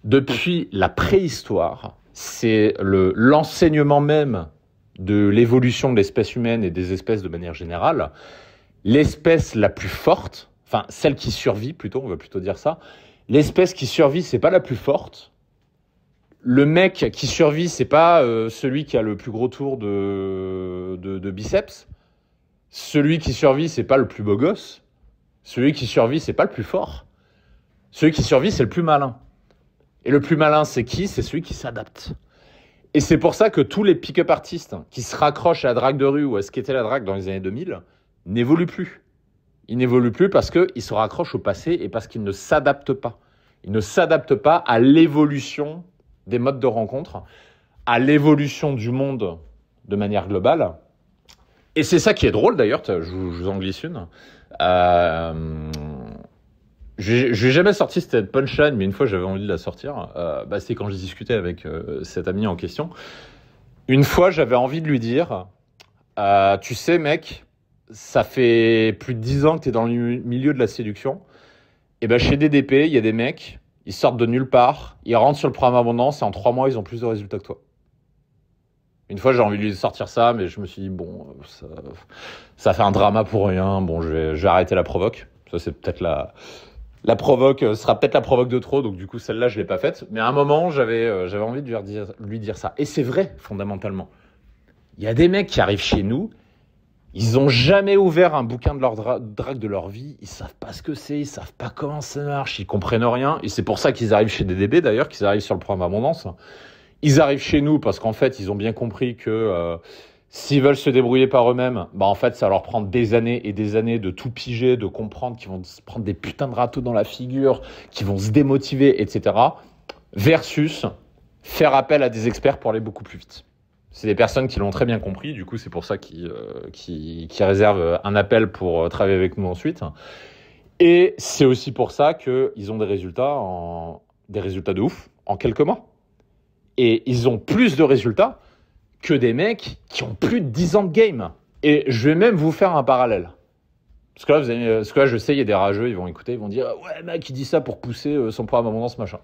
Depuis la préhistoire, c'est l'enseignement même de l'évolution de l'espèce humaine et des espèces de manière générale. L'espèce la plus forte, enfin celle qui survit plutôt, on va plutôt dire ça, l'espèce qui survit, c'est pas la plus forte. Le mec qui survit, c'est pas euh, celui qui a le plus gros tour de, de biceps. Celui qui survit, c'est pas le plus beau gosse celui qui survit, c'est pas le plus fort. Celui qui survit, c'est le plus malin. Et le plus malin, c'est qui C'est celui qui s'adapte. Et c'est pour ça que tous les pick-up artistes qui se raccrochent à la drague de rue ou à ce qu'était la drague dans les années 2000 n'évoluent plus. Ils n'évoluent plus parce qu'ils se raccrochent au passé et parce qu'ils ne s'adaptent pas. Ils ne s'adaptent pas à l'évolution des modes de rencontre, à l'évolution du monde de manière globale, et c'est ça qui est drôle d'ailleurs, je, vous en glisse une. Euh, n'ai jamais sorti cette punchline, mais une fois j'avais envie de la sortir. Euh, bah, c'est quand j'ai discuté avec euh, cet ami en question. Une fois j'avais envie de lui dire euh, Tu sais, mec, ça fait plus de 10 ans que tu es dans le milieu de la séduction. Et eh ben chez DDP, il y a des mecs, ils sortent de nulle part, ils rentrent sur le programme Abondance et en 3 mois ils ont plus de résultats que toi. Une fois, j'ai envie de lui sortir ça, mais je me suis dit, bon, ça, fait un drama pour rien. Bon, je vais, la provoque. Ça, c'est peut-être la. La provoque ce euh, sera peut-être la provoque de trop, donc du coup, celle-là, je ne l'ai pas faite. Mais à un moment, j'avais euh, envie de lui dire, ça. Et c'est vrai, fondamentalement. Il y a des mecs qui arrivent chez nous, ils n'ont jamais ouvert un bouquin de leur drague de leur vie. Ils ne savent pas ce que c'est, ils ne savent pas comment ça marche, ils comprennent rien. Et c'est pour ça qu'ils arrivent chez DDB d'ailleurs, qu'ils arrivent sur le programme Abondance. Ils arrivent chez nous parce qu'en fait, ils ont bien compris que euh, s'ils veulent se débrouiller par eux-mêmes, bah en fait, ça leur prend des années et des années de tout piger, de comprendre qu'ils vont se prendre des putains de râteaux dans la figure, qu'ils vont se démotiver, etc. Versus faire appel à des experts pour aller beaucoup plus vite. C'est des personnes qui l'ont très bien compris, du coup c'est pour ça qu'ils euh, qui, réservent un appel pour euh, travailler avec nous ensuite. Et c'est aussi pour ça qu'ils ont des résultats, en... des résultats de ouf en quelques mois et ils ont plus de résultats que des mecs qui ont plus de 10 ans de game. Et je vais même vous faire un parallèle. Parce que là, vous que je sais, il y a des rageux, ils vont écouter, ils vont dire Ouais, mec, il dit ça pour pousser euh, son programme abondance, machin.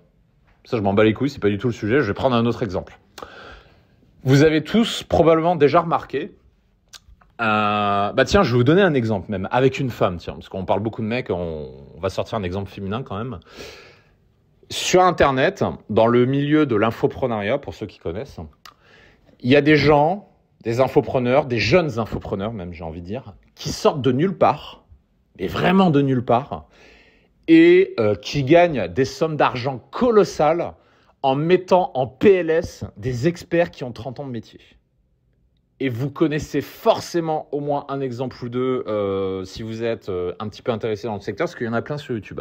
Ça, je m'en bats les couilles, c'est pas du tout le sujet. Je vais prendre un autre exemple. Vous avez tous probablement déjà remarqué. Euh, bah tiens, je vais vous donner un exemple même, avec une femme, tiens, parce qu'on parle beaucoup de mecs, on va sortir un exemple féminin quand même. Sur Internet, dans le milieu de l'infoprenariat, pour ceux qui connaissent, il y a des gens, des infopreneurs, des jeunes infopreneurs même, j'ai envie de dire, qui sortent de nulle part, mais vraiment de nulle part, et euh, qui gagnent des sommes d'argent colossales en mettant en PLS des experts qui ont 30 ans de métier. Et vous connaissez forcément au moins un exemple ou deux euh, si vous êtes euh, un petit peu intéressé dans le secteur, parce qu'il y en a plein sur YouTube.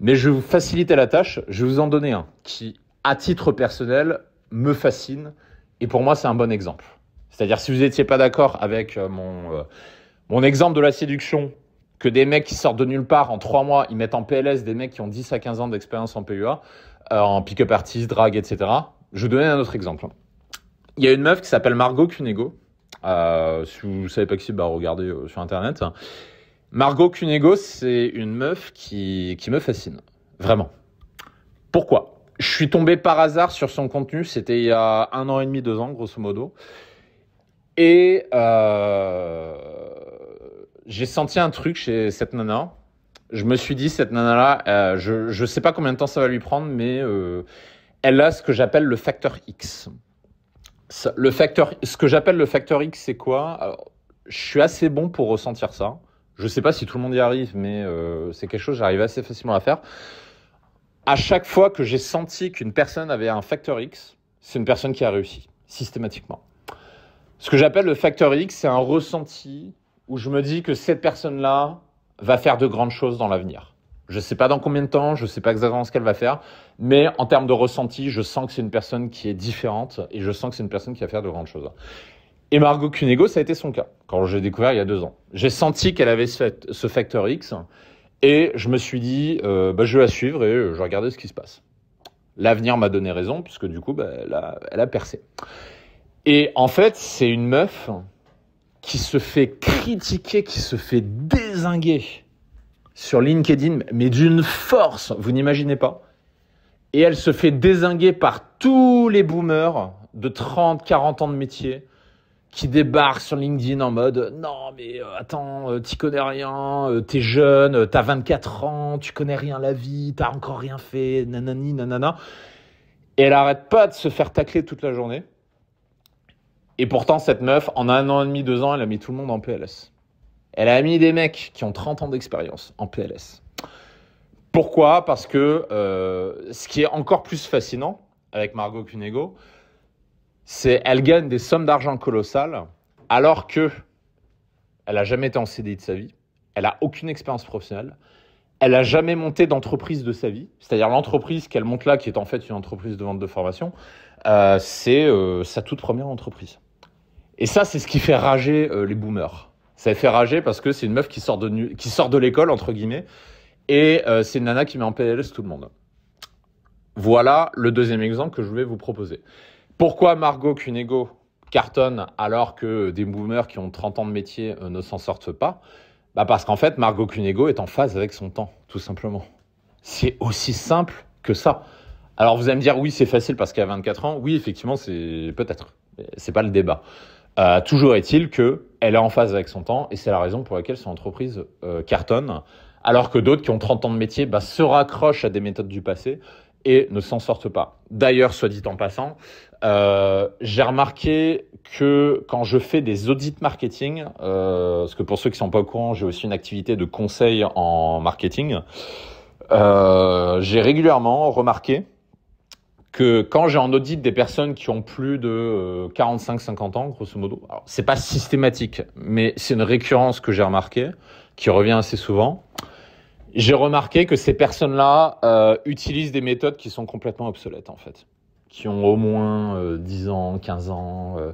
Mais je vais vous faciliter la tâche, je vais vous en donner un qui, à titre personnel, me fascine et pour moi c'est un bon exemple. C'est-à-dire si vous n'étiez pas d'accord avec euh, mon, euh, mon exemple de la séduction, que des mecs qui sortent de nulle part en trois mois, ils mettent en PLS des mecs qui ont 10 à 15 ans d'expérience en PUA, euh, en pick-up artist, drag, etc. Je vais vous donner un autre exemple. Il y a une meuf qui s'appelle Margot Cunego. si vous ne savez pas qui c'est, bah regardez sur Internet. Margot Cunego, c'est une meuf qui, me fascine. Vraiment. Pourquoi Je suis tombé par hasard sur son contenu. C'était il y a un an et demi, deux ans, grosso modo. Et euh, j'ai senti un truc chez cette nana. Je me suis dit, cette nana-là, euh, je ne sais pas combien de temps ça va lui prendre, mais euh, elle a ce que j'appelle le facteur X. le facteur, ce que j'appelle le facteur X, c'est quoi Je suis assez bon pour ressentir ça. Je ne sais pas si tout le monde y arrive, mais euh, c'est quelque chose que j'arrive assez facilement à faire. À chaque fois que j'ai senti qu'une personne avait un facteur X, c'est une personne qui a réussi, systématiquement. Ce que j'appelle le facteur X, c'est un ressenti où je me dis que cette personne-là va faire de grandes choses dans l'avenir. Je ne sais pas dans combien de temps, je ne sais pas exactement ce qu'elle va faire, mais en termes de ressenti, je sens que c'est une personne qui est différente et je sens que c'est une personne qui va faire de grandes choses. Et Margot Cunego, ça a été son cas, quand j'ai découvert il y a deux ans. J'ai senti qu'elle avait ce facteur X, et je me suis dit, euh, bah, je vais la suivre et euh, je vais regarder ce qui se passe. L'avenir m'a donné raison, puisque du coup, bah, elle, a, elle a percé. Et en fait, c'est une meuf qui se fait critiquer, qui se fait désinguer sur LinkedIn, mais d'une force, vous n'imaginez pas. Et elle se fait désinguer par tous les boomers de 30, 40 ans de métier qui débarque sur LinkedIn en mode non mais euh, attends tu euh, t'y connais rien euh, t'es jeune t'as 24 ans tu connais rien la vie t'as encore rien fait nanani nanana et elle arrête pas de se faire tacler toute la journée et pourtant cette meuf en un an et demi deux ans elle a mis tout le monde en PLS elle a mis des mecs qui ont 30 ans d'expérience en PLS pourquoi parce que ce qui est encore plus fascinant avec Margot Cunego c'est elle gagne des sommes d'argent colossales alors que elle a jamais été en CDI de sa vie, elle a aucune expérience professionnelle, elle a jamais monté d'entreprise de sa vie, c'est-à-dire l'entreprise qu'elle monte là, qui est en fait une entreprise de vente de formation, euh, c'est euh, sa toute première entreprise. Et ça, c'est ce qui fait rager euh, les boomers. Ça fait rager parce que c'est une meuf qui sort de, qui sort de l'école, entre guillemets, et c'est une nana qui met en PLS tout le monde. Voilà le deuxième exemple que je vais vous proposer. Pourquoi Margot Cunego cartonne alors que des boomers qui ont 30 ans de métier euh, ne s'en sortent pas bah, Parce qu'en fait, Margot Cunego est en phase avec son temps, tout simplement. C'est aussi simple que ça. Alors vous allez me dire, oui, c'est facile parce qu'elle a 24 ans, oui, effectivement, c'est peut-être. C'est pas le débat. Euh, toujours est-il qu'elle est en phase avec son temps et c'est la raison pour laquelle son entreprise euh, cartonne, alors que d'autres qui ont 30 ans de métier bah, se raccrochent à des méthodes du passé et ne s'en sortent pas. D'ailleurs, soit dit en passant, euh, j'ai remarqué que quand je fais des audits marketing, euh, parce que pour ceux qui sont pas au courant, j'ai aussi une activité de conseil en marketing, euh, j'ai régulièrement remarqué que quand j'ai en audit des personnes qui ont plus de 45-50 ans, grosso modo, c'est pas systématique, mais c'est une récurrence que j'ai remarquée, qui revient assez souvent. J'ai remarqué que ces personnes-là utilisent des méthodes qui sont complètement obsolètes en fait qui ont au moins 10 euh, ans, 15 ans, euh,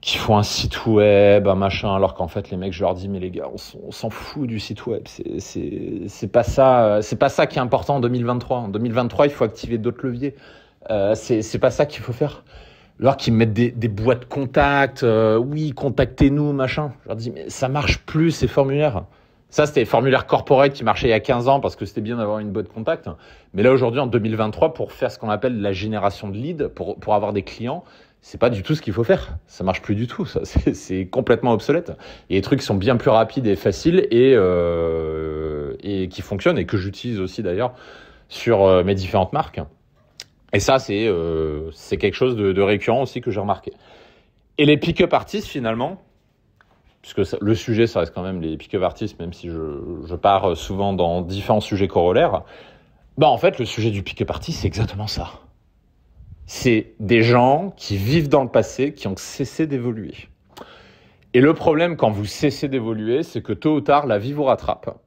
qui font un site web, un machin, alors qu'en fait, les mecs, je leur dis, mais les gars, on, s'en fout du site web. C'est pas ça, euh, c'est pas ça qui est important en 2023. En 2023, il faut activer d'autres leviers. Euh, c'est pas ça qu'il faut faire. Alors qu'ils mettent des, des boîtes contact, oui, contactez-nous, machin. Je leur dis, mais ça marche plus, ces formulaires. Ça, c'était formulaire formulaires corporate qui marchait il y a 15 ans parce que c'était bien d'avoir une boîte contact. Mais là, aujourd'hui, en 2023, pour faire ce qu'on appelle la génération de leads, pour, avoir des clients, c'est pas du tout ce qu'il faut faire. Ça marche plus du tout. c'est complètement obsolète. Et les trucs sont bien plus rapides et faciles et, euh, et qui fonctionnent et que j'utilise aussi d'ailleurs sur euh, mes différentes marques. Et ça, c'est euh, quelque chose de, récurrent aussi que j'ai remarqué. Et les pick-up artists, finalement, puisque le sujet, ça reste quand même les pick-up même si je, pars souvent dans différents sujets corollaires, bah en fait, le sujet du pique up c'est exactement ça. C'est des gens qui vivent dans le passé, qui ont cessé d'évoluer. Et le problème quand vous cessez d'évoluer, c'est que tôt ou tard, la vie vous rattrape.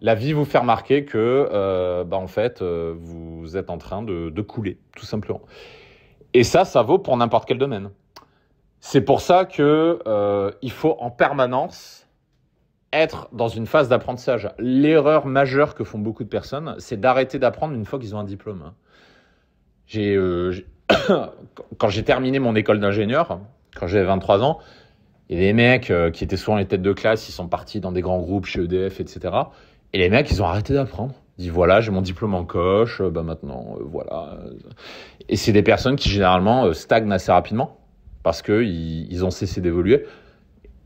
La vie vous fait remarquer que, euh, bah en fait, euh, vous êtes en train de couler, tout simplement. Et ça, ça vaut pour n'importe quel domaine. C'est pour ça que euh, il faut en permanence être dans une phase d'apprentissage. L'erreur majeure que font beaucoup de personnes, c'est d'arrêter d'apprendre une fois qu'ils ont un diplôme. J'ai, euh, quand j'ai terminé mon école d'ingénieur, quand j'avais 23 ans, et les mecs euh, qui étaient souvent les têtes de classe, ils sont partis dans des grands groupes chez EDF, etc. Et les mecs, ils ont arrêté d'apprendre. Ils disent voilà, j'ai mon diplôme en coche, bah, maintenant, voilà. Et c'est des personnes qui généralement stagnent assez rapidement parce qu'ils ont cessé d'évoluer.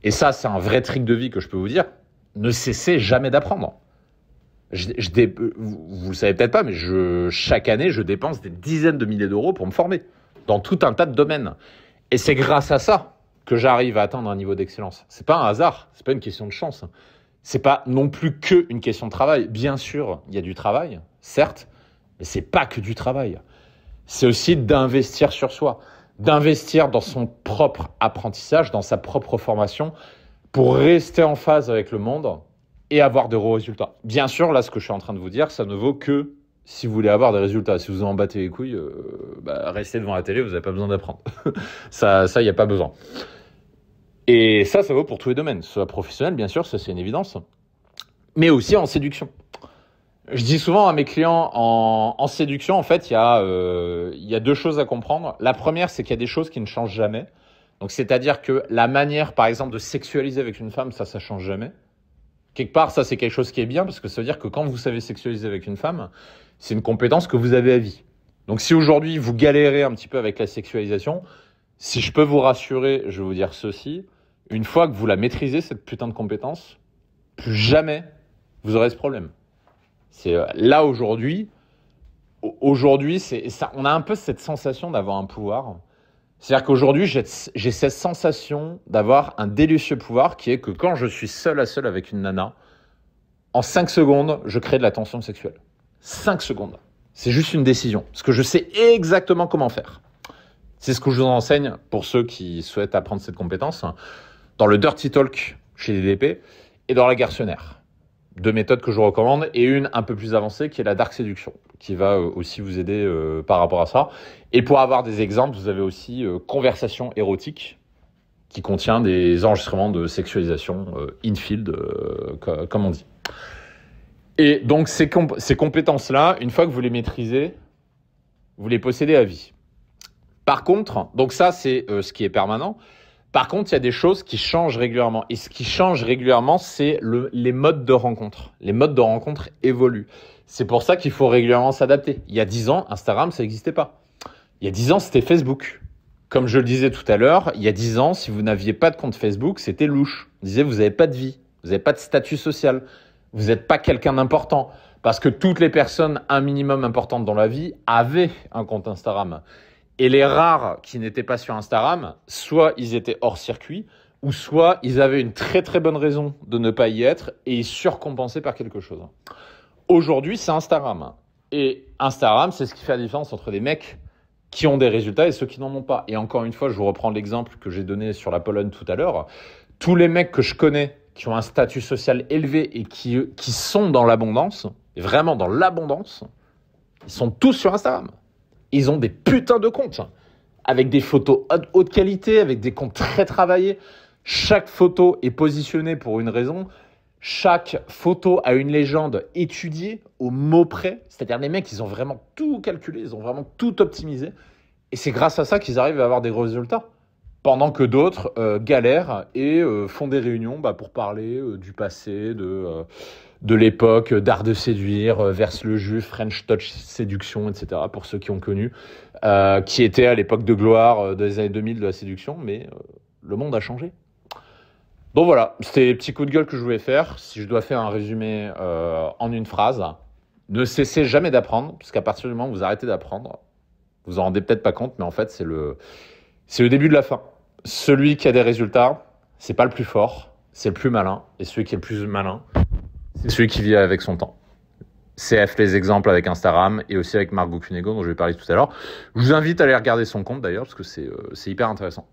Et ça, c'est un vrai trick de vie que je peux vous dire. Ne cessez jamais d'apprendre. Je, vous, le savez peut-être pas, mais je, chaque année, je dépense des dizaines de milliers d'euros pour me former dans tout un tas de domaines. Et c'est grâce à ça que j'arrive à atteindre un niveau d'excellence. n'est pas un hasard, c'est pas une question de chance. n'est pas non plus qu'une question de travail. Bien sûr, il y a du travail, certes, mais c'est pas que du travail. C'est aussi d'investir sur soi d'investir dans son propre apprentissage, dans sa propre formation, pour rester en phase avec le monde et avoir de gros résultats. Bien sûr, là, ce que je suis en train de vous dire, ça ne vaut que si vous voulez avoir des résultats. Si vous en battez les couilles, euh, bah, restez devant la télé, vous n'avez pas besoin d'apprendre. ça, il ça, n'y a pas besoin. Et ça, ça vaut pour tous les domaines. Soit professionnel, bien sûr, ça c'est une évidence. Mais aussi en séduction. Je dis souvent à mes clients en, séduction, en fait, euh, il y, a, deux choses à comprendre. La première, c'est qu'il y a des choses qui ne changent jamais. Donc, c'est-à-dire que la manière, par exemple, de sexualiser avec une femme, ça, ça change jamais. Quelque part, ça, c'est quelque chose qui est bien parce que ça veut dire que quand vous savez sexualiser avec une femme, c'est une compétence que vous avez à vie. Donc, si aujourd'hui vous galérez un petit peu avec la sexualisation, si je peux vous rassurer, je vais vous dire ceci une fois que vous la maîtrisez, cette putain de compétence, plus jamais vous aurez ce problème. Euh, là aujourd'hui, aujourd'hui, On a un peu cette sensation d'avoir un pouvoir. C'est-à-dire qu'aujourd'hui, j'ai cette sensation d'avoir un délicieux pouvoir qui est que quand je suis seul à seul avec une nana, en 5 secondes, je crée de la tension sexuelle. 5 secondes. C'est juste une décision. Parce que je sais exactement comment faire. C'est ce que je vous enseigne pour ceux qui souhaitent apprendre cette compétence dans le Dirty Talk chez DDP et dans la garçonnaire deux méthodes que je vous recommande et une un peu plus avancée qui est la dark séduction qui va euh, aussi vous aider euh, par rapport à ça. Et pour avoir des exemples, vous avez aussi euh, conversation érotique qui contient des enregistrements de sexualisation infield comme on dit. Et donc ces, ces compétences-là, une fois que vous les maîtrisez, vous les possédez à vie. Par contre, donc ça c'est ce qui est permanent. Par contre, il y a des choses qui changent régulièrement. Et ce qui change régulièrement, c'est les modes de rencontre. Les modes de rencontre évoluent. C'est pour ça qu'il faut régulièrement s'adapter. Il y a dix ans, Instagram, ça n'existait pas. Il y a 10 ans, c'était Facebook. Comme je le disais tout à l'heure, il y a 10 ans, si vous n'aviez pas de compte Facebook, c'était louche. disait, vous n'avez pas de vie, vous n'avez pas de statut social, vous n'êtes pas quelqu'un d'important. Parce que toutes les personnes, un minimum importante dans la vie, avaient un compte Instagram. Et les rares qui n'étaient pas sur Instagram, soit ils étaient hors circuit, ou soit ils avaient une très très bonne raison de ne pas y être et ils surcompensaient par quelque chose. Aujourd'hui, c'est Instagram. Et Instagram, c'est ce qui fait la différence entre les mecs qui ont des résultats et ceux qui n'en ont pas. Et encore une fois, je vous reprends l'exemple que j'ai donné sur la Pologne tout à l'heure. Tous les mecs que je connais qui ont un statut social élevé et qui, qui sont dans l'abondance, vraiment dans l'abondance, ils sont tous sur Instagram ils ont des putains de comptes. Hein. Avec des photos haute qualité, avec des comptes très travaillés. Chaque photo est positionnée pour une raison. Chaque photo a une légende étudiée au mot près. C'est-à-dire les mecs, ils ont vraiment tout calculé, ils ont vraiment tout optimisé. Et c'est grâce à ça qu'ils arrivent à avoir des résultats. Pendant que d'autres euh, galèrent et euh, font des réunions bah, pour parler euh, du passé, de de l'époque, d'art de séduire, euh, verse le jus, French touch séduction, etc. Pour ceux qui ont connu, euh, qui était à l'époque de gloire euh, des années 2000 de la séduction, mais le monde a changé. Donc voilà, c'était les petits coups de gueule que je voulais faire. Si je dois faire un résumé en une phrase, ne cessez jamais d'apprendre, puisqu'à partir du moment où vous arrêtez d'apprendre, vous en rendez peut-être pas compte, mais en fait c'est le c'est le début de la fin. Celui qui a des résultats, c'est pas le plus fort, c'est le plus malin, et celui qui est le plus malin, c'est celui qui vit avec son temps. CF les exemples avec Instagram et aussi avec Marc Cunego dont je vais parler tout à l'heure. Je vous invite à aller regarder son compte d'ailleurs parce que c'est euh, hyper intéressant.